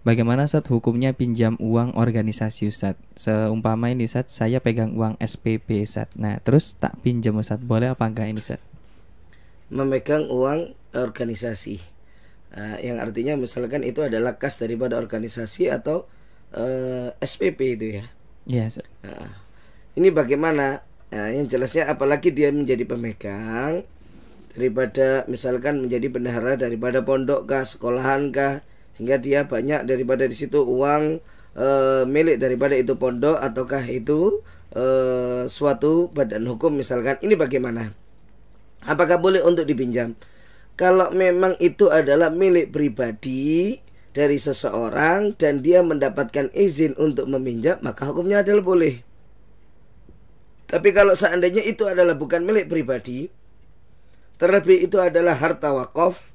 Bagaimana saat hukumnya pinjam uang organisasi Ustaz? Seumpama ini Ustaz saya pegang uang SPP Ustaz. Nah, terus tak pinjam Ustaz, boleh apa enggak ini Ustaz? Memegang uang organisasi. Uh, yang artinya misalkan itu adalah kas daripada organisasi atau uh, eh, SPP itu ya. Iya, Ustaz. Uh, nah, ini bagaimana? Uh, yang jelasnya apalagi dia menjadi pemegang daripada misalkan menjadi bendahara daripada pondok kah, sekolahan kah, sehingga dia banyak daripada di situ uang e, milik daripada itu pondok ataukah itu e, suatu badan hukum misalkan ini bagaimana apakah boleh untuk dipinjam kalau memang itu adalah milik pribadi dari seseorang dan dia mendapatkan izin untuk meminjam maka hukumnya adalah boleh tapi kalau seandainya itu adalah bukan milik pribadi terlebih itu adalah harta wakaf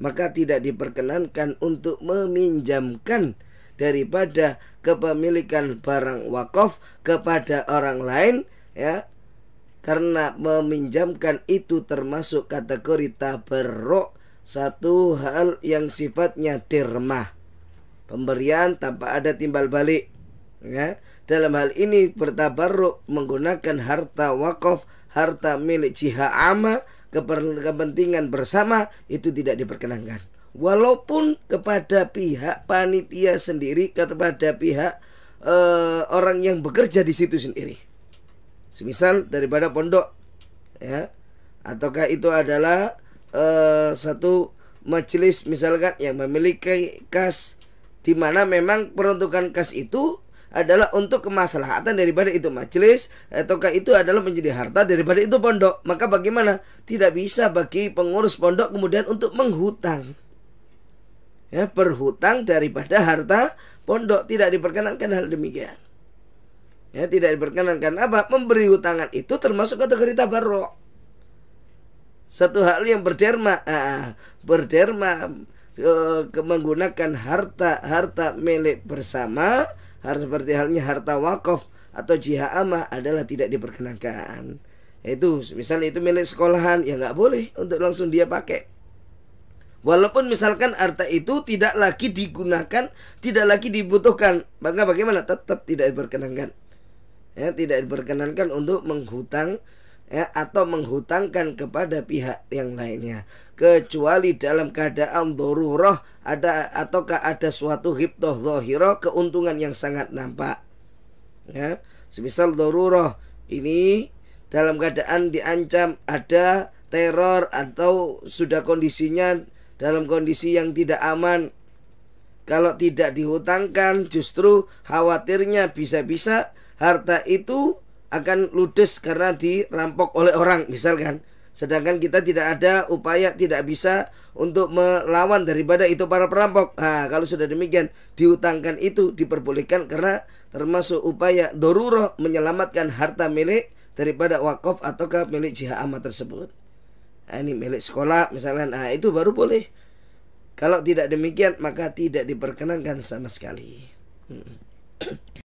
maka tidak diperkenankan untuk meminjamkan daripada kepemilikan barang wakaf kepada orang lain ya karena meminjamkan itu termasuk kategori tabarruk satu hal yang sifatnya dermah pemberian tanpa ada timbal balik ya dalam hal ini bertabarruk menggunakan harta wakaf harta milik jihad ama kepentingan bersama itu tidak diperkenankan. Walaupun kepada pihak panitia sendiri, kepada pihak e, orang yang bekerja di situ sendiri. Semisal daripada pondok, ya, ataukah itu adalah e, satu majelis misalkan yang memiliki kas di mana memang peruntukan kas itu adalah untuk kemaslahatan daripada itu majelis ataukah itu adalah menjadi harta daripada itu pondok. Maka bagaimana? Tidak bisa bagi pengurus pondok kemudian untuk menghutang. Ya, berhutang daripada harta pondok tidak diperkenankan hal demikian. Ya, tidak diperkenankan apa? Memberi hutangan itu termasuk kategori tabarruk satu hal yang berderma ah, ah berderma eh, ke, menggunakan harta harta milik bersama hal seperti halnya harta wakaf atau jihad amah adalah tidak diperkenankan. Itu misalnya itu milik sekolahan ya nggak boleh untuk langsung dia pakai. Walaupun misalkan harta itu tidak lagi digunakan, tidak lagi dibutuhkan, maka bagaimana tetap tidak diperkenankan. Ya, tidak diperkenankan untuk menghutang ya, atau menghutangkan kepada pihak yang lainnya kecuali dalam keadaan daruroh ada ataukah ada suatu hibtoh dohiro keuntungan yang sangat nampak ya semisal daruroh ini dalam keadaan diancam ada teror atau sudah kondisinya dalam kondisi yang tidak aman kalau tidak dihutangkan justru khawatirnya bisa-bisa harta itu akan ludes karena dirampok oleh orang misalkan sedangkan kita tidak ada upaya tidak bisa untuk melawan daripada itu para perampok nah, kalau sudah demikian diutangkan itu diperbolehkan karena termasuk upaya doruroh menyelamatkan harta milik daripada wakaf ataukah milik jihad amat tersebut nah, ini milik sekolah misalnya nah itu baru boleh kalau tidak demikian maka tidak diperkenankan sama sekali hmm.